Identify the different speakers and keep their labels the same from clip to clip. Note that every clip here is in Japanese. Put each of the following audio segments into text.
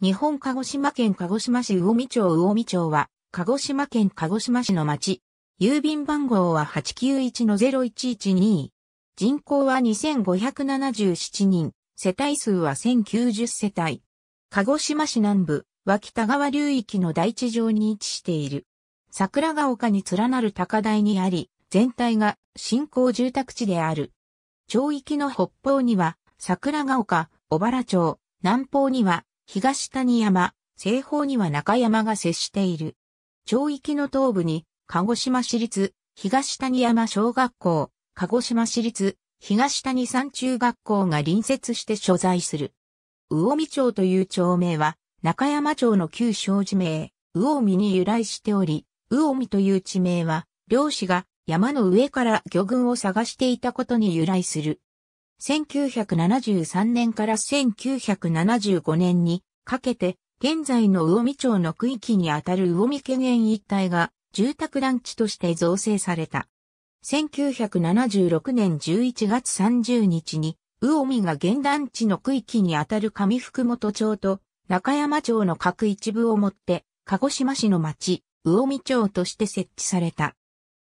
Speaker 1: 日本鹿児島県鹿児島市魚見町魚見町は、鹿児島県鹿児島市の町。郵便番号は891-0112。人口は2577人。世帯数は1090世帯。鹿児島市南部は北川流域の大地上に位置している。桜ヶ丘に連なる高台にあり、全体が新興住宅地である。町域の北方には桜ヶ丘、小原町、南方には東谷山、西方には中山が接している。町域の東部に、鹿児島市立、東谷山小学校、鹿児島市立、東谷山中学校が隣接して所在する。魚見町という町名は、中山町の旧小地名、魚見に由来しており、魚見という地名は、漁師が山の上から魚群を探していたことに由来する。1973年から1975年にかけて、現在の魚見町の区域にあたる魚見県園一帯が住宅団地として造成された。1976年11月30日に、魚見が現団地の区域にあたる上福本町と中山町の各一部をもって、鹿児島市の町、魚見町として設置された。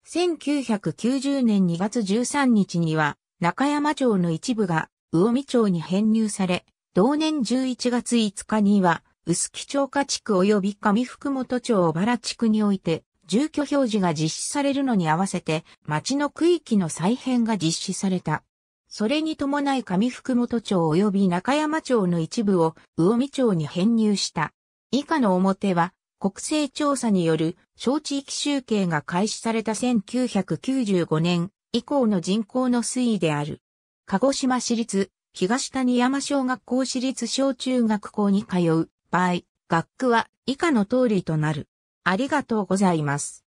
Speaker 1: 1990年2月13日には、中山町の一部が魚見町に編入され、同年11月5日には、薄木町下地区及び上福本町小原地区において、住居表示が実施されるのに合わせて、町の区域の再編が実施された。それに伴い上福本町及び中山町の一部を魚見町に編入した。以下の表は、国勢調査による小地域集計が開始された1995年以降の人口の推移である。鹿児島市立、東谷山小学校市立小中学校に通う場合、学区は以下の通りとなる。ありがとうございます。